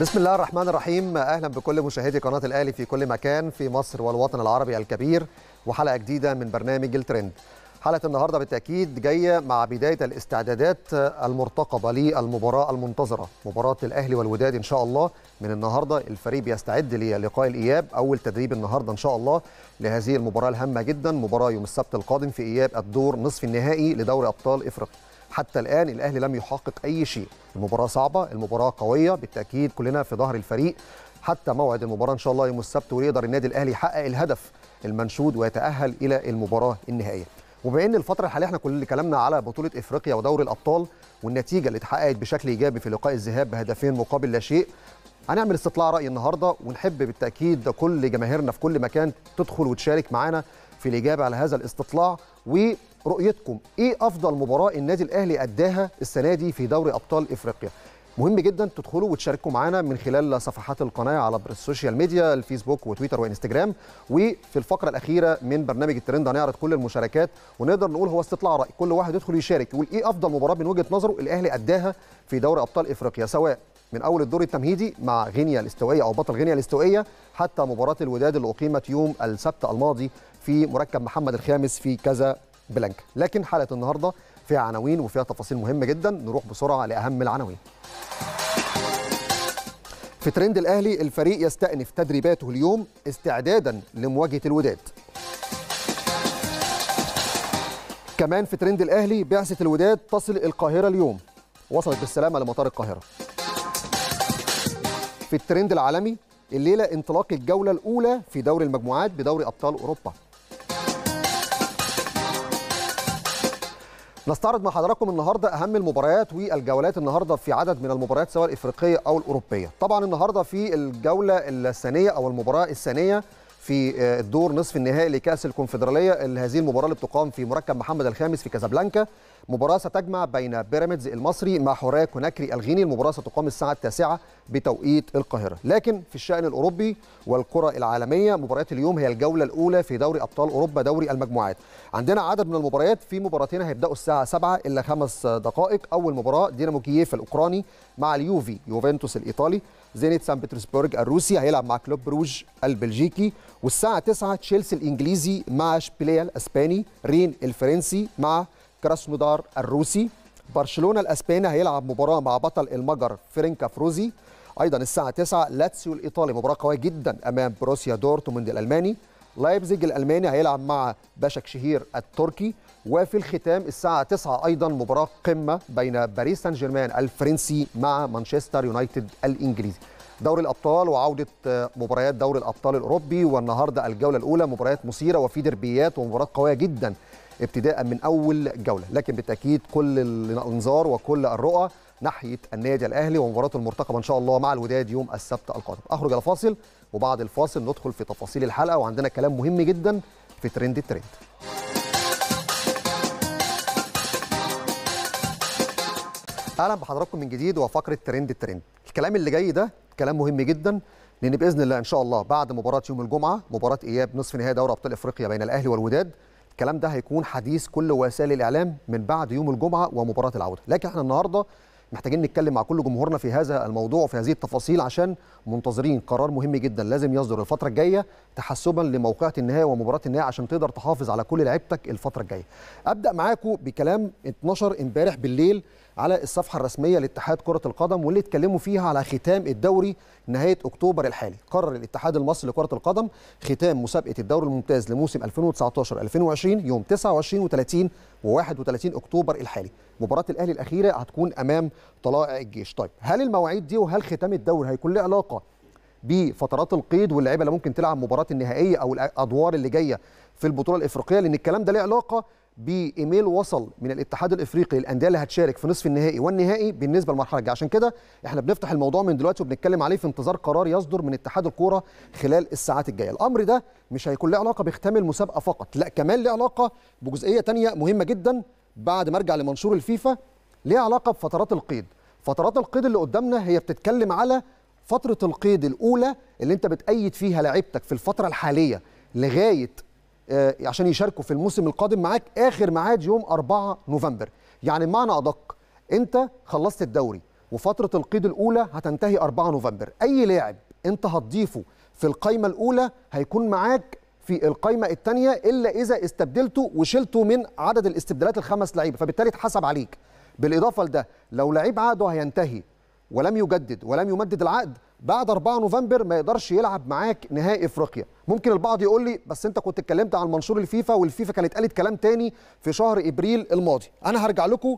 بسم الله الرحمن الرحيم اهلا بكل مشاهدي قناه الاهلي في كل مكان في مصر والوطن العربي الكبير وحلقه جديده من برنامج الترند حلقه النهارده بالتاكيد جايه مع بدايه الاستعدادات المرتقبه للمباراه المنتظره مباراه الاهلي والوداد ان شاء الله من النهارده الفريق بيستعد للقاء الاياب اول تدريب النهارده ان شاء الله لهذه المباراه الهامه جدا مباراه يوم السبت القادم في اياب الدور نصف النهائي لدوري ابطال افريقيا حتى الآن الأهلي لم يحقق أي شيء المباراة صعبة المباراة قوية بالتأكيد كلنا في ظهر الفريق حتى موعد المباراة إن شاء الله يوم السبت ويقدر النادي الأهلي يحقق الهدف المنشود ويتأهل إلى المباراة النهائية وبما ان الفتره الحاليه احنا كل كلامنا على بطوله افريقيا ودوري الابطال والنتيجه اللي اتحققت بشكل ايجابي في لقاء الذهاب بهدفين مقابل لا شيء هنعمل استطلاع راي النهارده ونحب بالتاكيد كل جماهيرنا في كل مكان تدخل وتشارك معانا في الاجابه على هذا الاستطلاع و رؤيتكم ايه افضل مباراه النادي الاهلي اداها السنه دي في دوري ابطال افريقيا مهم جدا تدخلوا وتشاركوا معانا من خلال صفحات القناه على السوشيال ميديا الفيسبوك وتويتر وانستجرام وفي الفقره الاخيره من برنامج الترند هنعرض كل المشاركات ونقدر نقول هو استطلاع راي كل واحد يدخل يشارك يقول ايه افضل مباراه من وجهه نظره الاهلي اداها في دوري ابطال افريقيا سواء من اول الدور التمهيدي مع غينيا الاستوائيه او بطل غينيا الاستوائيه حتى مباراه الوداد اللي اقيمت يوم السبت الماضي في مركب محمد الخامس في كذا بلانك لكن حلقه النهارده فيها عناوين وفيها تفاصيل مهمه جدا نروح بسرعه لاهم العناوين في ترند الاهلي الفريق يستأنف تدريباته اليوم استعدادا لمواجهه الوداد كمان في ترند الاهلي بعثه الوداد تصل القاهره اليوم وصلت بالسلامه لمطار القاهره في الترند العالمي الليله انطلاق الجوله الاولى في دوري المجموعات بدوري ابطال اوروبا نستعرض مع حضراتكم النهارده اهم المباريات والجولات النهارده في عدد من المباريات سواء الافريقيه او الاوروبيه طبعا النهارده في الجوله الثانيه او المباراه الثانيه في آه، الدور نصف النهائي لكاس الكونفدراليه هذه المباراه اللي بتقام في مركب محمد الخامس في كازابلانكا مباراه ستجمع بين بيراميدز المصري مع حريه كوناكري الغيني المباراه ستقام الساعه التاسعة بتوقيت القاهره لكن في الشان الاوروبي والكره العالميه مباريات اليوم هي الجوله الاولى في دوري ابطال اوروبا دوري المجموعات عندنا عدد من المباريات في مباراتين هيبداوا الساعه 7 الا خمس دقائق اول مباراه دينامو كييف الاوكراني مع اليوفي يوفنتوس الايطالي زينيت سان بيترسبورج الروسي هيلعب مع كلوب بروج البلجيكي والساعه 9 تشيلسي الانجليزي مع شبيليه الاسباني رين الفرنسي مع كراسنودار الروسي برشلونه الاسباني هيلعب مباراه مع بطل المجر فرينكا فروزي ايضا الساعه 9 لاتسيو الايطالي مباراه قويه جدا امام بروسيا دورتموند الالماني لايبزيج الالماني هيلعب مع باشك شهير التركي وفي الختام الساعه 9 ايضا مباراه قمه بين باريس سان جيرمان الفرنسي مع مانشستر يونايتد الانجليزي دوري الابطال وعوده آه، مباريات دوري الابطال الاوروبي والنهارده الجوله الاولى مباريات مثيره وفي دربيات ومباريات قويه جدا ابتداء من اول جوله لكن بالتاكيد كل الانظار وكل الرؤى ناحيه النادي الاهلي ومباراه المرتقبه ان شاء الله مع الوداد يوم السبت القادم اخرج الى فاصل وبعد الفاصل ندخل في تفاصيل الحلقه وعندنا كلام مهم جدا في ترند الترند اهلا بحضراتكم من جديد وفقره ترند الترند الكلام اللي جاي ده كلام مهم جدا لان باذن الله ان شاء الله بعد مباراه يوم الجمعه مباراه اياب نصف نهائي دوري ابطال افريقيا بين الاهلي والوداد الكلام ده هيكون حديث كل وسائل الاعلام من بعد يوم الجمعه ومباراه العوده لكن احنا النهارده محتاجين نتكلم مع كل جمهورنا في هذا الموضوع وفي هذه التفاصيل عشان منتظرين قرار مهم جدا لازم يصدر الفتره الجايه تحسبا لموقعه النهايه ومباراه النهايه عشان تقدر تحافظ على كل لعيبتك الفتره الجايه ابدا معاكم بكلام 12 امبارح بالليل على الصفحه الرسميه لاتحاد كره القدم واللي اتكلموا فيها على ختام الدوري نهايه اكتوبر الحالي قرر الاتحاد المصري لكره القدم ختام مسابقه الدوري الممتاز لموسم 2019 2020 يوم 29 و30 و31 اكتوبر الحالي مباراه الاهلي الاخيره هتكون امام طلائع الجيش طيب هل المواعيد دي وهل ختام الدوري هيكون له علاقه بفترات القيد واللعيبه اللي ممكن تلعب مباراه النهائيه او الادوار اللي جايه في البطوله الافريقيه لان الكلام ده له علاقه بايميل وصل من الاتحاد الافريقي للانديه اللي هتشارك في نصف النهائي والنهائي بالنسبه للمرحله الجايه عشان كده احنا بنفتح الموضوع من دلوقتي وبنتكلم عليه في انتظار قرار يصدر من اتحاد الكوره خلال الساعات الجايه الامر ده مش هيكون له علاقه بختام المسابقه فقط لا كمان له علاقه بجزئيه تانية مهمه جدا بعد ما ارجع لمنشور الفيفا ليه علاقه بفترات القيد فترات القيد اللي قدامنا هي بتتكلم على فتره القيد الاولى اللي انت بتأيد فيها لعيبتك في الفتره الحاليه لغايه آه عشان يشاركوا في الموسم القادم معاك اخر ميعاد يوم 4 نوفمبر يعني بمعنى ادق انت خلصت الدوري وفتره القيد الاولى هتنتهي 4 نوفمبر اي لاعب انت هتضيفه في القايمه الاولى هيكون معاك في القايمه الثانيه الا اذا استبدلته وشلته من عدد الاستبدالات الخمس لعيبه فبالتالي اتحسب عليك بالاضافه لده لو لعيب عقده هينتهي ولم يجدد ولم يمدد العقد بعد 4 نوفمبر ما يقدرش يلعب معاك نهائي افريقيا ممكن البعض يقول لي بس انت كنت اتكلمت عن منشور الفيفا والفيفا كانت قالت كلام تاني في شهر ابريل الماضي انا هرجع لكم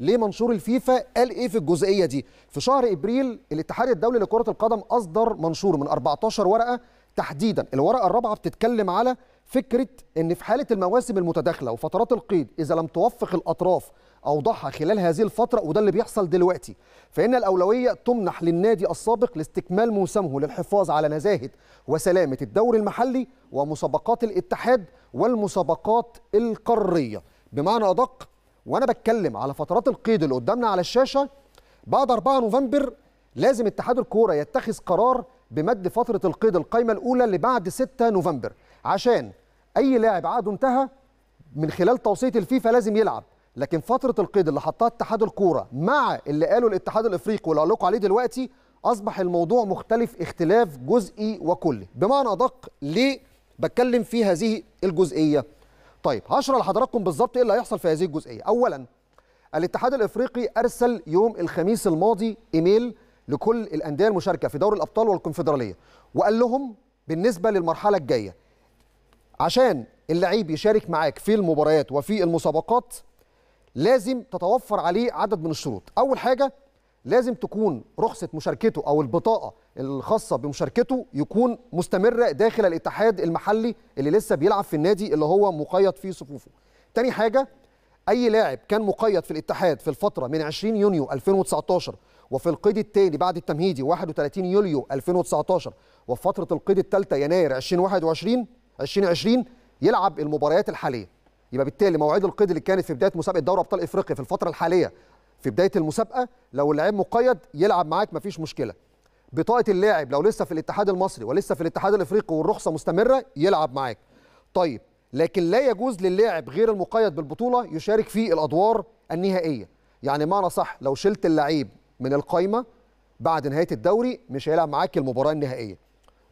ليه منشور الفيفا قال ايه في الجزئيه دي في شهر ابريل الاتحاد الدولي لكره القدم اصدر منشور من 14 ورقه تحديدا الورقه الرابعه بتتكلم على فكره ان في حاله المواسم المتداخله وفترات القيد اذا لم توفق الاطراف اوضاعها خلال هذه الفتره وده اللي بيحصل دلوقتي فان الاولويه تمنح للنادي السابق لاستكمال موسمه للحفاظ على نزاهه وسلامه الدوري المحلي ومسابقات الاتحاد والمسابقات القاريه بمعنى ادق وانا بتكلم على فترات القيد اللي قدامنا على الشاشه بعد 4 نوفمبر لازم اتحاد الكوره يتخذ قرار بمد فتره القيد القايمه الاولى اللي بعد 6 نوفمبر عشان اي لاعب عقده انتهى من خلال توصيه الفيفا لازم يلعب لكن فتره القيد اللي حطها اتحاد الكوره مع اللي قاله الاتحاد الافريقي واللي علقوا عليه دلوقتي اصبح الموضوع مختلف اختلاف جزئي وكلي بمعنى ادق ليه بتكلم في هذه الجزئيه طيب هشرح لحضراتكم بالظبط ايه اللي هيحصل في هذه الجزئيه اولا الاتحاد الافريقي ارسل يوم الخميس الماضي ايميل لكل الانديه المشاركه في دوري الابطال والكونفدراليه وقال لهم بالنسبه للمرحله الجايه عشان اللعيب يشارك معاك في المباريات وفي المسابقات لازم تتوفر عليه عدد من الشروط اول حاجه لازم تكون رخصه مشاركته او البطاقه الخاصه بمشاركته يكون مستمره داخل الاتحاد المحلي اللي لسه بيلعب في النادي اللي هو مقيد فيه صفوفه تاني حاجه اي لاعب كان مقيد في الاتحاد في الفتره من 20 يونيو 2019 وفي القيد الثاني بعد التمهيدي 31 يوليو 2019 وفي فتره القيد الثالثه يناير 2021 2020 يلعب المباريات الحاليه يبقى بالتالي مواعيد القيد اللي كانت في بدايه مسابقه دوري ابطال افريقيا في الفتره الحاليه في بدايه المسابقه لو اللاعب مقيد يلعب معاك مفيش مشكله بطاقه اللاعب لو لسه في الاتحاد المصري ولسه في الاتحاد الافريقي والرخصه مستمره يلعب معاك طيب لكن لا يجوز للاعب غير المقيد بالبطوله يشارك في الادوار النهائيه يعني معنى صح لو شلت اللعيب من القايمه بعد نهايه الدوري مش هيلعب معاك المباراه النهائيه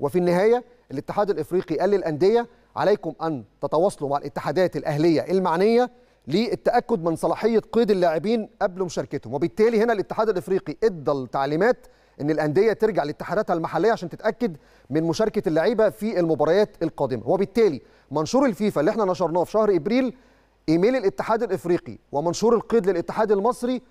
وفي النهايه الاتحاد الافريقي قال للانديه عليكم ان تتواصلوا مع الاتحادات الاهليه المعنيه للتاكد من صلاحيه قيد اللاعبين قبل مشاركتهم وبالتالي هنا الاتحاد الافريقي ادى التعليمات ان الانديه ترجع لاتحاداتها المحليه عشان تتاكد من مشاركه اللعيبه في المباريات القادمه وبالتالي منشور الفيفا اللي احنا نشرناه في شهر ابريل ايميل الاتحاد الافريقي ومنشور القيد للاتحاد المصري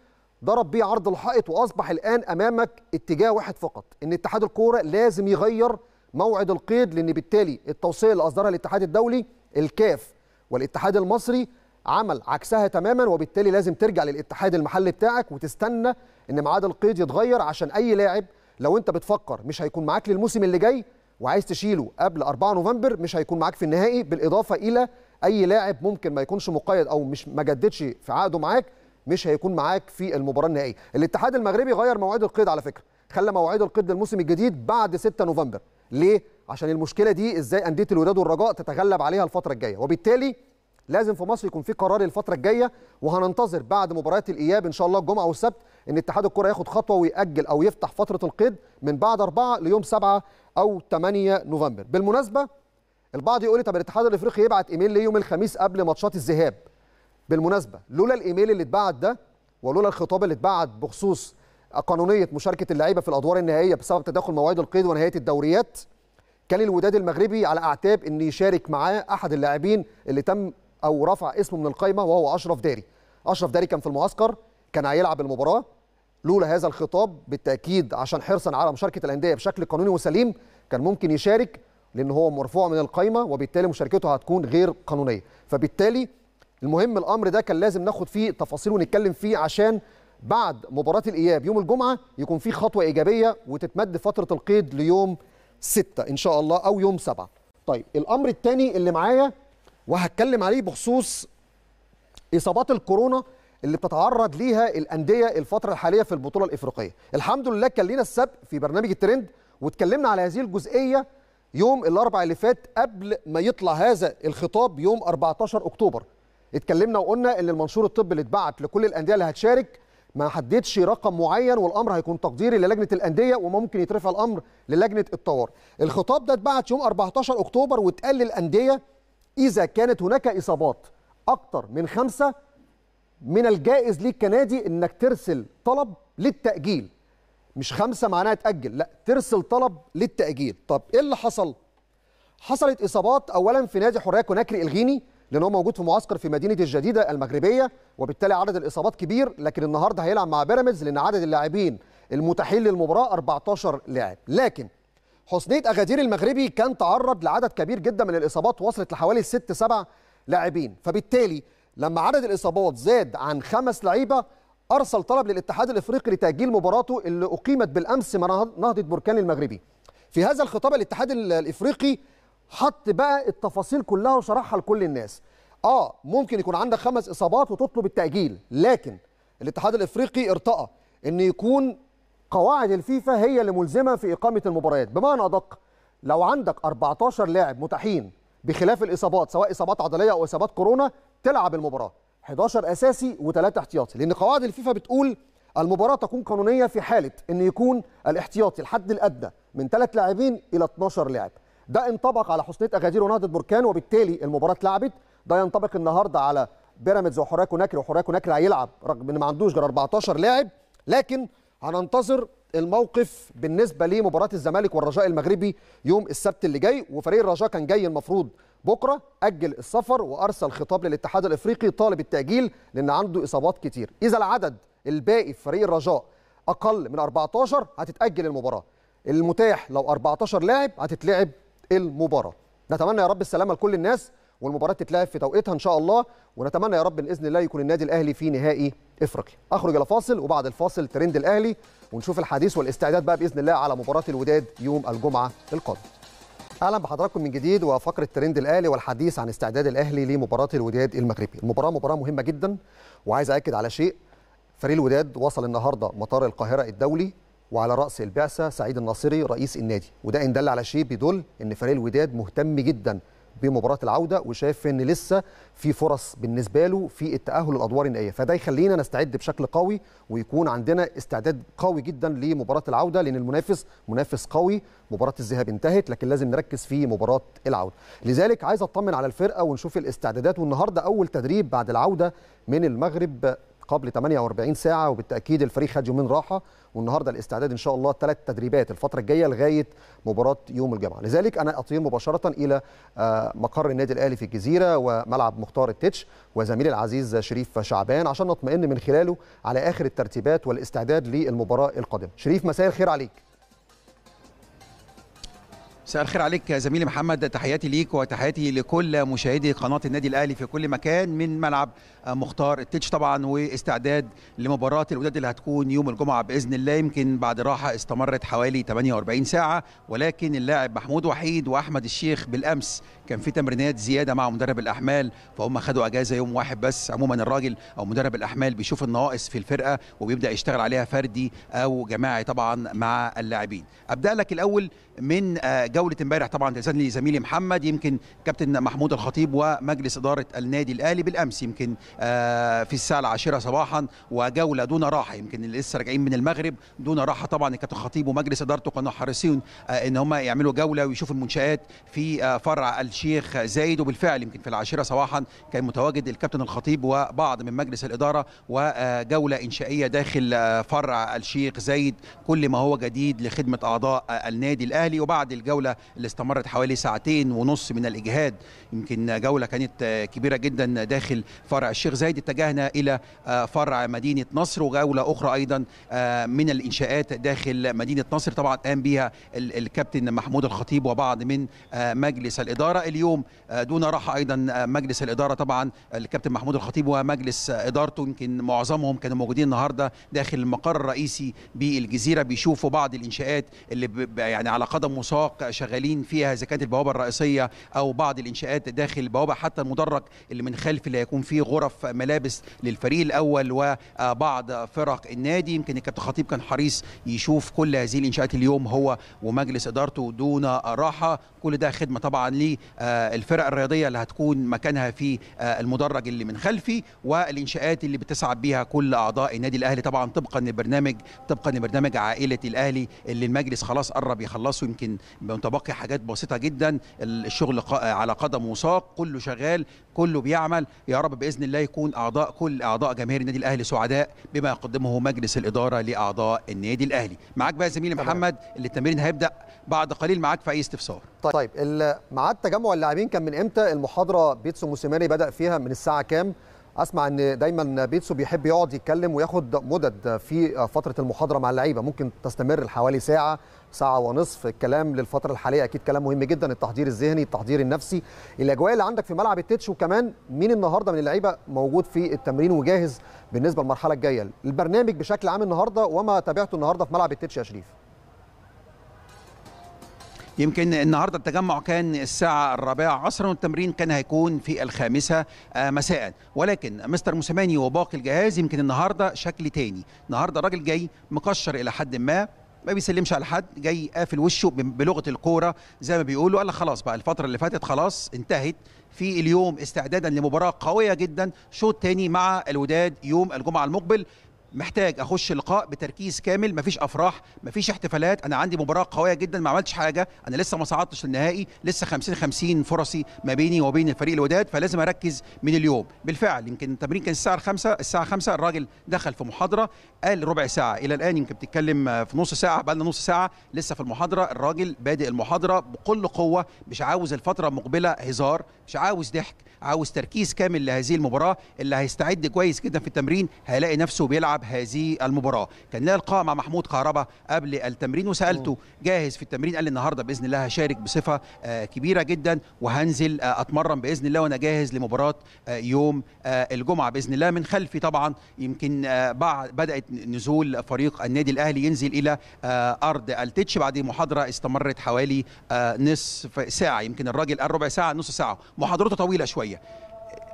ضرب بيه عرض الحائط واصبح الان امامك اتجاه واحد فقط ان اتحاد الكوره لازم يغير موعد القيد لان بالتالي التوصيه اللي اصدرها الاتحاد الدولي الكاف والاتحاد المصري عمل عكسها تماما وبالتالي لازم ترجع للاتحاد المحلي بتاعك وتستنى ان ميعاد القيد يتغير عشان اي لاعب لو انت بتفكر مش هيكون معاك للموسم اللي جاي وعايز تشيله قبل 4 نوفمبر مش هيكون معاك في النهائي بالاضافه الى اي لاعب ممكن ما يكونش مقيد او مش ما جددش في عقده معاك مش هيكون معاك في المباراه النهائيه الاتحاد المغربي غير مواعيد القيد على فكره خلى مواعيد القيد للموسم الجديد بعد 6 نوفمبر ليه عشان المشكله دي ازاي انديه الوداد والرجاء تتغلب عليها الفتره الجايه وبالتالي لازم في مصر يكون في قرار الفتره الجايه وهننتظر بعد مباريات الاياب ان شاء الله الجمعه والسبت ان اتحاد الكره ياخد خطوه وياجل او يفتح فتره القيد من بعد 4 ليوم 7 او 8 نوفمبر بالمناسبه البعض يقول لي طب الاتحاد الافريقي يبعت ايميل ليه يوم الخميس قبل ماتشات الذهاب بالمناسبه لولا الايميل اللي اتبعت ده ولولا الخطاب اللي اتبعت بخصوص قانونيه مشاركه اللعيبه في الادوار النهائيه بسبب تداخل مواعيد القيد ونهايه الدوريات كان الوداد المغربي على اعتاب ان يشارك معاه احد اللاعبين اللي تم او رفع اسمه من القايمه وهو اشرف داري اشرف داري كان في المعسكر كان هيلعب المباراه لولا هذا الخطاب بالتاكيد عشان حرصا على مشاركه الانديه بشكل قانوني وسليم كان ممكن يشارك لان هو مرفوع من القايمه وبالتالي مشاركته هتكون غير قانونيه فبالتالي المهم الامر ده كان لازم ناخد فيه تفاصيل ونتكلم فيه عشان بعد مباراه الاياب يوم الجمعه يكون في خطوه ايجابيه وتتمد فتره القيد ليوم 6 ان شاء الله او يوم 7 طيب الامر الثاني اللي معايا وهتكلم عليه بخصوص اصابات الكورونا اللي بتتعرض ليها الانديه الفتره الحاليه في البطوله الافريقيه الحمد لله كان لينا السبق في برنامج الترند واتكلمنا على هذه الجزئيه يوم الاربع اللي فات قبل ما يطلع هذا الخطاب يوم 14 اكتوبر اتكلمنا وقلنا ان المنشور الطبي اللي اتبعت لكل الانديه اللي هتشارك ما حددش رقم معين والامر هيكون تقديري للجنه الانديه وممكن يترفع الامر للجنه الطوارئ. الخطاب ده اتبعت يوم 14 اكتوبر واتقال للانديه اذا كانت هناك اصابات اكثر من خمسه من الجائز ليك كنادي انك ترسل طلب للتاجيل مش خمسه معناها تاجل لا ترسل طلب للتاجيل طب ايه اللي حصل حصلت اصابات اولا في نادي حريه كوناكري الغيني لان هو موجود في معسكر في مدينه الجديده المغربيه وبالتالي عدد الاصابات كبير لكن النهارده هيلعب مع بيراميدز لان عدد اللاعبين المتاحين للمباراه 14 لاعب لكن حسنيه اغادير المغربي كان تعرض لعدد كبير جدا من الاصابات وصلت لحوالي 6 7 لاعبين فبالتالي لما عدد الإصابات زاد عن خمس لعيبة أرسل طلب للاتحاد الإفريقي لتأجيل مباراته اللي أقيمت بالأمس مع نهضة بركان المغربي في هذا الخطاب الاتحاد الإفريقي حط بقى التفاصيل كلها وشرحها لكل الناس اه ممكن يكون عندك خمس اصابات وتطلب التاجيل لكن الاتحاد الافريقي ارتقى ان يكون قواعد الفيفا هي اللي ملزمه في اقامه المباريات بمعنى ادق لو عندك 14 لاعب متاحين بخلاف الاصابات سواء اصابات عضليه او اصابات كورونا تلعب المباراه 11 اساسي و3 احتياطي لان قواعد الفيفا بتقول المباراه تكون قانونيه في حاله ان يكون الاحتياطي الحد الادنى من 3 لاعبين الى 12 لاعب ده انطبق على حسنيه اغادير ونهضه بركان وبالتالي المباراه اتلعبت ده ينطبق النهارده على بيراميدز وحراك ونكري وحراك ونكري هيلعب رغم ان ما عندوش غير 14 لاعب لكن هننتظر الموقف بالنسبه لمباراه الزمالك والرجاء المغربي يوم السبت اللي جاي وفريق الرجاء كان جاي المفروض بكره اجل السفر وارسل خطاب للاتحاد الافريقي طالب التاجيل لان عنده اصابات كتير اذا العدد الباقي في فريق الرجاء اقل من 14 هتتاجل المباراه المتاح لو 14 لاعب هتتلعب المباراه نتمنى يا رب السلامه لكل الناس والمباراه تتلعب في توقيتها ان شاء الله ونتمنى يا رب باذن الله يكون النادي الاهلي في نهائي افريقيا اخرج الى فاصل وبعد الفاصل ترند الاهلي ونشوف الحديث والاستعداد بقى باذن الله على مباراه الوداد يوم الجمعه القادم اهلا بحضراتكم من جديد وفقره ترند الاهلي والحديث عن استعداد الاهلي لمباراه الوداد المغربي المباراه مباراه مهمه جدا وعايز اكد على شيء فريق الوداد وصل النهارده مطار القاهره الدولي وعلى راس البعثه سعيد الناصري رئيس النادي وده ان دل على شيء بيدل ان فريق الوداد مهتم جدا بمباراه العوده وشايف ان لسه في فرص بالنسبه له في التاهل للادوار النهائيه فده يخلينا نستعد بشكل قوي ويكون عندنا استعداد قوي جدا لمباراه العوده لان المنافس منافس قوي مباراه الذهاب انتهت لكن لازم نركز في مباراه العوده لذلك عايز اطمن على الفرقه ونشوف الاستعدادات والنهارده اول تدريب بعد العوده من المغرب قبل 48 ساعه وبالتاكيد الفريق خد يومين راحه والنهارده الاستعداد ان شاء الله ثلاث تدريبات الفتره الجايه لغايه مباراه يوم الجمعه لذلك انا اطير مباشره الى آه، مقر النادي الاهلي في الجزيره وملعب مختار التتش وزميلي العزيز شريف شعبان عشان نطمئن من خلاله على اخر الترتيبات والاستعداد للمباراه القادمه شريف مساء الخير عليك مساء الخير عليك يا زميلي محمد تحياتي ليك وتحياتي لكل مشاهدي قناه النادي الاهلي في كل مكان من ملعب آه، مختار التتش طبعا واستعداد لمباراه الوداد اللي هتكون يوم الجمعه باذن الله يمكن بعد راحه استمرت حوالي 48 ساعه ولكن اللاعب محمود وحيد واحمد الشيخ بالامس كان في تمرينات زياده مع مدرب الاحمال فهم خدوا اجازه يوم واحد بس عموما الراجل او مدرب الاحمال بيشوف النواقص في الفرقه وبيبدا يشتغل عليها فردي او جماعي طبعا مع اللاعبين ابدا لك الاول من آه، جوله امبارح طبعا تاذن لي زميلي محمد يمكن كابتن محمود الخطيب ومجلس اداره النادي الاهلي بالامس يمكن آه، في الساعه العاشره صباحا وجوله دون راحه يمكن اللي لسه راجعين من المغرب دون راحه طبعا الكابتن الخطيب ومجلس ادارته كانوا حريصين آه، ان هم يعملوا جوله ويشوفوا المنشات في آه، فرع الشيخ زايد وبالفعل يمكن في العاشره صباحا كان متواجد الكابتن الخطيب وبعض من مجلس الاداره وجوله انشائيه داخل فرع الشيخ زايد كل ما هو جديد لخدمه اعضاء النادي الاهلي وبعد الجوله الجولة اللي استمرت حوالي ساعتين ونص من الإجهاد يمكن جولة كانت كبيرة جدا داخل فرع الشيخ زايد اتجهنا إلى فرع مدينة نصر وجولة أخرى أيضا آه، من الإنشاءات داخل مدينة نصر طبعا قام بها الكابتن محمود الخطيب وبعض من آه، مجلس الإدارة اليوم آه، دون راحة أيضا مجلس الإدارة طبعا الكابتن محمود الخطيب ومجلس إدارته يمكن معظمهم كانوا موجودين النهاردة داخل المقر الرئيسي بالجزيرة بيشوفوا بعض الإنشاءات اللي يعني على قدم وساق شغالين فيها اذا كانت البوابه الرئيسيه او بعض الانشاءات داخل البوابه حتى المدرج اللي من خلف اللي هيكون فيه غرف ملابس للفريق الاول وبعض فرق النادي يمكن الكابتن خطيب كان حريص يشوف كل هذه الانشاءات اليوم هو ومجلس ادارته دون راحه كل ده خدمه طبعا للفرق الرياضيه اللي هتكون مكانها في المدرج اللي من خلفي والانشاءات اللي بتسعى بيها كل اعضاء النادي الاهلي طبعا طبقا لبرنامج طبقا لبرنامج عائله الاهلي اللي المجلس خلاص قرب يخلصه يمكن باقي حاجات بسيطه جدا الشغل على قدم وساق كله شغال كله بيعمل يا رب باذن الله يكون اعضاء كل اعضاء جماهير النادي الاهلي سعداء بما يقدمه مجلس الاداره لاعضاء النادي الاهلي معاك بقى زميلي محمد اللي التمرين هيبدا بعد قليل معاك في اي استفسار طيب ميعاد تجمع اللاعبين كان من امتى المحاضره بيتسو موسيماني بدا فيها من الساعه كام اسمع ان دايما بيتسو بيحب يقعد يتكلم وياخد مدد في فتره المحاضره مع اللعيبه ممكن تستمر لحوالي ساعه ساعه ونصف الكلام للفتره الحاليه اكيد كلام مهم جدا التحضير الذهني التحضير النفسي الاجواء اللي عندك في ملعب التتش وكمان مين النهارده من اللعيبه موجود في التمرين وجاهز بالنسبه للمرحله الجايه البرنامج بشكل عام النهارده وما تابعته النهارده في ملعب التتش يا شريف يمكن النهارده التجمع كان الساعه الرابعه عصرا والتمرين كان هيكون في الخامسه آه، مساء ولكن مستر موسيماني وباقي الجهاز يمكن النهارده شكل تاني النهارده الراجل جاي مكشر الى حد ما ما بيسلمش على حد جاي قافل وشه بلغه الكوره زي ما بيقولوا قال خلاص بقى الفتره اللي فاتت خلاص انتهت في اليوم استعدادا لمباراه قويه جدا شوط تاني مع الوداد يوم الجمعه المقبل محتاج اخش لقاء بتركيز كامل مفيش افراح مفيش احتفالات انا عندي مباراه قويه جدا ما عملتش حاجه انا لسه ما صعدتش للنهائي لسه 50 50 فرصي ما بيني وبين الفريق الوداد فلازم اركز من اليوم بالفعل يمكن التمرين كان الساعه 5 الساعه 5 الراجل دخل في محاضره قال ربع ساعه الى الان يمكن بتتكلم في نص ساعه بقى لنا نص ساعه لسه في المحاضره الراجل بادئ المحاضره بكل قوه مش عاوز الفتره المقبله هزار مش عاوز ضحك عاوز تركيز كامل لهذه المباراه اللي هيستعد كويس جدا في التمرين هيلاقي نفسه بيلعب يلعب هذه المباراه كان لها لقاء مع محمود كهربا قبل التمرين وسالته جاهز في التمرين قال لي النهارده باذن الله هشارك بصفه آه، كبيره جدا وهنزل آه، اتمرن باذن الله وانا جاهز لمباراه آه، يوم الجمعه باذن الله من خلفي طبعا يمكن بعد بدات نزول فريق النادي الاهلي ينزل الى ارض التتش بعد محاضره استمرت حوالي نصف ساعه يمكن الراجل قال ربع ساعه نص ساعه محاضرته طويله شويه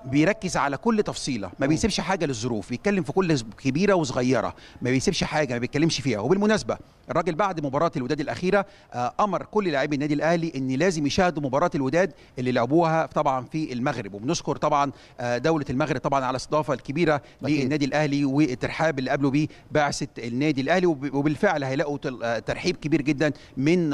بيركز على كل تفصيله ما بيسيبش حاجه للظروف بيتكلم في كل كبيره وصغيره ما بيسيبش حاجه ما بيتكلمش فيها وبالمناسبه الراجل بعد مباراه الوداد الاخيره آه، امر كل لاعبي النادي الاهلي ان لازم يشاهدوا مباراه الوداد اللي لعبوها طبعا في المغرب وبنشكر طبعا آه، دوله المغرب طبعا على الاستضافه الكبيره للنادي الاهلي والترحاب اللي قبله بيه بعثه النادي الاهلي وبالفعل هيلاقوا آه، ترحيب كبير جدا من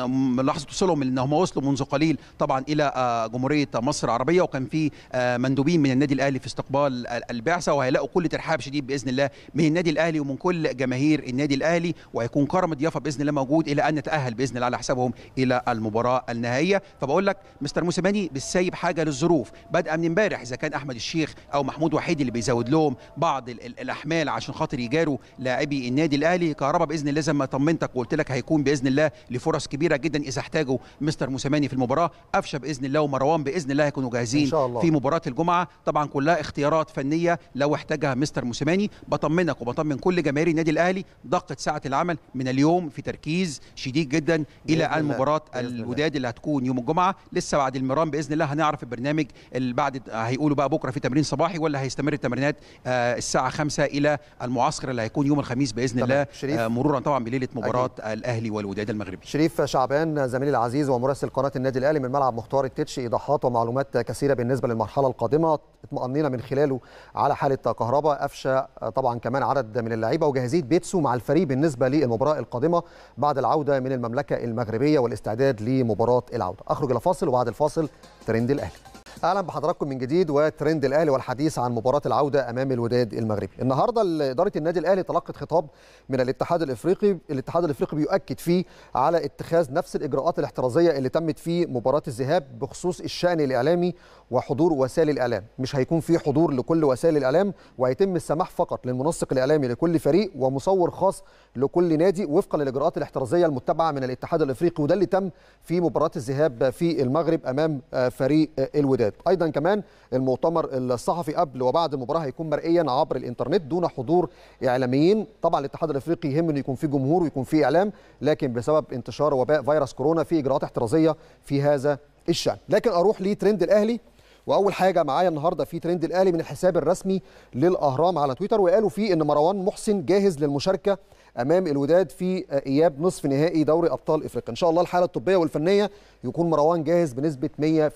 لحظه وصولهم ان هم وصلوا منذ قليل طبعا الى جمهوريه مصر العربيه وكان في مندوبين من النادي الاهلي في استقبال البعثه وهيلاقوا كل ترحاب شديد باذن الله من النادي الاهلي ومن كل جماهير النادي الاهلي وهيكون كرم الضيافه باذن الله موجود الى ان نتاهل باذن الله على حسابهم الى المباراه النهائيه فبقول لك مستر موسيماني بالسايب حاجه للظروف بدءا من امبارح اذا كان احمد الشيخ او محمود وحيد اللي بيزود لهم بعض الاحمال عشان خاطر يجاروا لاعبي النادي الاهلي كهربا باذن الله زي ما طمنتك وقلت لك هيكون باذن الله لفرص كبيره جدا اذا احتاجوا مستر موسيماني في المباراه قفشه باذن الله ومروان باذن الله هيكونوا جاهزين في مباراه الجمعه طبعا كلها اختيارات فنيه لو احتاجها مستر موسيماني بطمنك وبطمن كل جماهير النادي الاهلي دقه ساعه العمل من اليوم في تركيز شديد جدا الى ان مباراه الوداد اللي هتكون يوم الجمعه لسه بعد المران باذن الله هنعرف البرنامج اللي بعد هيقولوا بقى بكره في تمرين صباحي ولا هيستمر التمرينات آه، الساعه 5 الى المعسكر اللي هيكون يوم الخميس باذن الله شريف. آه، مرورا طبعا بليله مباراه أجل. الاهلي والوداد المغربي شريف شعبان زميلي العزيز ومراسل قناه النادي الاهلي من ملعب مختار التتش ايضاحات ومعلومات كثيره بالنسبه للمرحله القادمه اطمأنينا من خلاله على حالة كهربا أفشى طبعا كمان عدد من اللعيبة وجاهزية بيتسو مع الفريق بالنسبة للمباراة القادمة بعد العودة من المملكة المغربية والاستعداد لمباراة العودة أخرج إلى فاصل وبعد الفاصل ترند الأهلي اهلا بحضراتكم من جديد وترند الاهلي والحديث عن مباراه العوده امام الوداد المغربي النهارده اداره النادي الاهلي تلقت خطاب من الاتحاد الافريقي الاتحاد الافريقي بيؤكد فيه على اتخاذ نفس الاجراءات الاحترازيه اللي تمت في مباراه الذهاب بخصوص الشان الاعلامي وحضور وسائل الاعلام مش هيكون في حضور لكل وسائل الاعلام وهيتم السماح فقط للمنسق الاعلامي لكل فريق ومصور خاص لكل نادي وفقا للاجراءات الاحترازيه المتبعه من الاتحاد الافريقي وده اللي تم في مباراه الذهاب في المغرب امام فريق الوداد التأكيدات أيضا كمان المؤتمر الصحفي قبل وبعد المباراة هيكون مرئيا عبر الإنترنت دون حضور إعلاميين طبعا الاتحاد الأفريقي يهم أنه يكون في جمهور ويكون في إعلام لكن بسبب انتشار وباء فيروس كورونا في إجراءات احترازية في هذا الشأن لكن أروح لترند الأهلي واول حاجه معايا النهارده في ترند الاهلي من الحساب الرسمي للاهرام على تويتر وقالوا فيه ان مروان محسن جاهز للمشاركه امام الوداد في اياب نصف نهائي دوري ابطال افريقيا ان شاء الله الحاله الطبيه والفنيه يكون مروان جاهز بنسبه 100%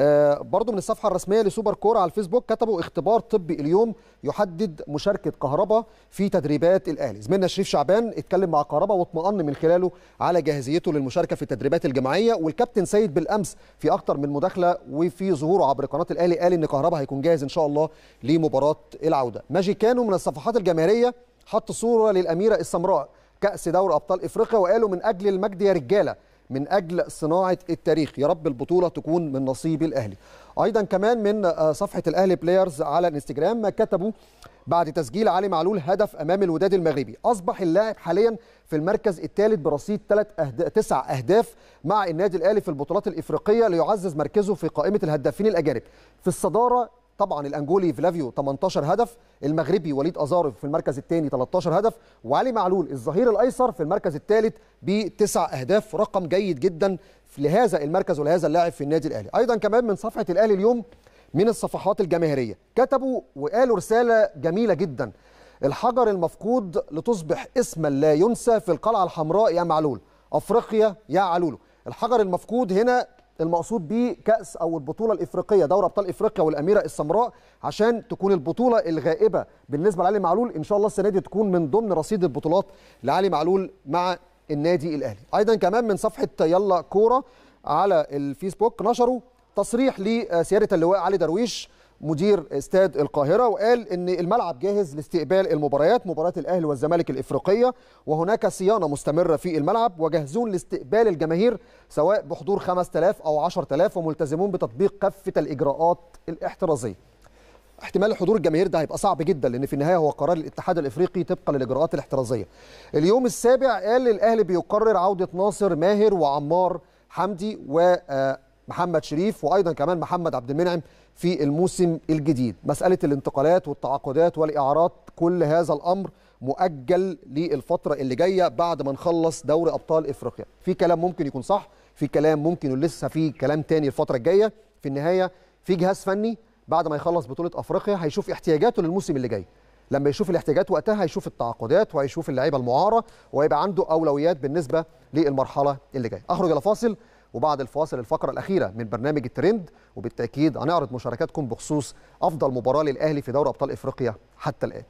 آه، برضو من الصفحة الرسمية لسوبر كورة على الفيسبوك كتبوا اختبار طبي اليوم يحدد مشاركة كهربا في تدريبات الأهلي زميلنا شريف شعبان اتكلم مع كهربا واطمأن من خلاله على جاهزيته للمشاركة في التدريبات الجماعية والكابتن سيد بالأمس في أكتر من مداخلة وفي ظهوره عبر قناة الأهلي قال إن كهربا هيكون جاهز إن شاء الله لمباراة العودة ماجي كانوا من الصفحات الجماهيرية حط صورة للأميرة السمراء كأس دوري أبطال إفريقيا وقالوا من أجل المجد يا رجالة من أجل صناعة التاريخ يا رب البطولة تكون من نصيب الأهلي أيضا كمان من آه، صفحة الأهلي بلايرز على الانستجرام كتبوا بعد تسجيل علي معلول هدف امام الوداد المغربي اصبح اللاعب حاليا في المركز الثالث برصيد ثلاث أهد... تسع اهداف مع النادي الاهلي في البطولات الافريقيه ليعزز مركزه في قائمه الهدافين الاجانب في الصداره طبعا الانجولي فلافيو 18 هدف المغربي وليد ازارف في المركز الثاني 13 هدف وعلي معلول الظهير الايسر في المركز الثالث بتسع اهداف رقم جيد جدا لهذا المركز ولهذا اللاعب في النادي الاهلي ايضا كمان من صفحه الاهلي اليوم من الصفحات الجماهيريه كتبوا وقالوا رساله جميله جدا الحجر المفقود لتصبح اسما لا ينسى في القلعه الحمراء يا معلول افريقيا يا علولو الحجر المفقود هنا المقصود بيه كاس او البطوله الافريقيه دوري ابطال افريقيا والاميره السمراء عشان تكون البطوله الغائبه بالنسبه لعلي معلول ان شاء الله السنه دي تكون من ضمن رصيد البطولات لعلي معلول مع النادي الاهلي ايضا كمان من صفحه يلا كوره على الفيسبوك نشروا تصريح لسياده اللواء علي درويش مدير استاد القاهره وقال ان الملعب جاهز لاستقبال المباريات مباراه الاهلي والزمالك الافريقيه وهناك صيانه مستمره في الملعب وجاهزون لاستقبال الجماهير سواء بحضور 5000 او 10000 وملتزمون بتطبيق كافه الاجراءات الاحترازيه. احتمال حضور الجماهير ده هيبقى صعب جدا لان في النهايه هو قرار الاتحاد الافريقي طبقا للاجراءات الاحترازيه. اليوم السابع قال الاهلي بيقرر عوده ناصر ماهر وعمار حمدي ومحمد آه، شريف وايضا كمان محمد عبد المنعم في الموسم الجديد مسألة الانتقالات والتعاقدات والإعارات كل هذا الأمر مؤجل للفترة اللي جاية بعد ما نخلص دوري أبطال إفريقيا في كلام ممكن يكون صح في كلام ممكن لسه في كلام تاني الفترة الجاية في النهاية في جهاز فني بعد ما يخلص بطولة أفريقيا هيشوف احتياجاته للموسم اللي جاي لما يشوف الاحتياجات وقتها هيشوف التعاقدات وهيشوف اللعيبه المعاره وهيبقى عنده اولويات بالنسبه للمرحله اللي جايه اخرج الى فاصل وبعد الفاصل الفقرة الأخيرة من برنامج الترند وبالتأكيد هنعرض مشاركاتكم بخصوص أفضل مباراة للأهلي في دوري أبطال إفريقيا حتى الآن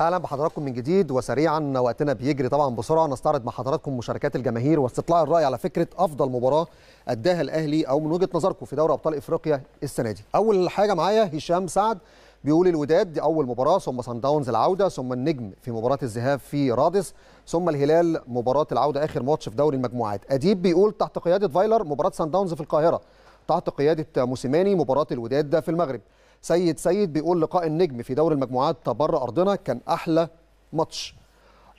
اهلا بحضراتكم من جديد وسريعا وقتنا بيجري طبعا بسرعه نستعرض مع حضراتكم مشاركات الجماهير واستطلاع الراي على فكره افضل مباراه اداها الاهلي او من وجهه نظركم في دوري ابطال افريقيا السنه دي اول حاجه معايا هشام سعد بيقول الوداد دي اول مباراه ثم سان داونز العوده ثم النجم في مباراه الذهاب في رادس ثم الهلال مباراه العوده اخر ماتش في دوري المجموعات اديب بيقول تحت قياده فايلر مباراه سان داونز في القاهره تحت قياده موسيماني مباراه الوداد في المغرب سيد سيد بيقول لقاء النجم في دوري المجموعات بره ارضنا كان احلى ماتش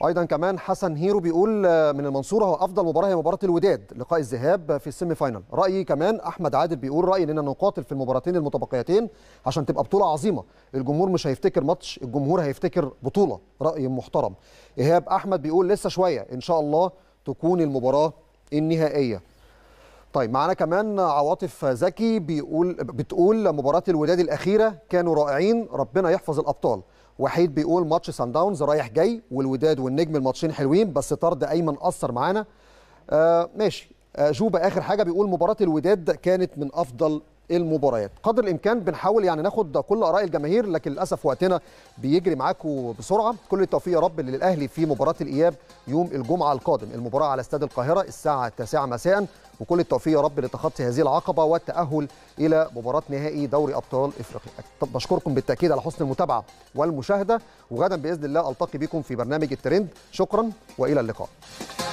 ايضا كمان حسن هيرو بيقول آه، من المنصوره هو افضل مباراه هي مباراه الوداد لقاء الذهاب في السيمي فاينال رايي كمان احمد عادل بيقول رايي اننا نقاتل في المباراتين المتبقيتين عشان تبقى بطوله عظيمه الجمهور مش هيفتكر ماتش الجمهور هيفتكر بطوله راي محترم ايهاب احمد بيقول لسه شويه ان شاء الله تكون المباراه النهائيه طيب معانا كمان عواطف زكي بيقول بتقول مباراه الوداد الاخيره كانوا رائعين ربنا يحفظ الابطال وحيد بيقول ماتش سان داونز رايح جاي والوداد والنجم الماتشين حلوين بس طرد ايمن اثر معانا آه ماشي آه جوبا اخر حاجه بيقول مباراه الوداد كانت من افضل المباريات قدر الامكان بنحاول يعني ناخد كل اراء الجماهير لكن للاسف وقتنا بيجري معاكم بسرعه كل التوفيق يا رب للاهلي في مباراه الاياب يوم الجمعه القادم المباراه على استاد القاهره الساعه 9 مساء وكل التوفيق يا رب لتخطي هذه العقبه والتاهل الى مباراه نهائي دوري ابطال افريقيا بشكركم بالتاكيد على حسن المتابعه والمشاهده وغدا باذن الله التقي بكم في برنامج الترند شكرا والى اللقاء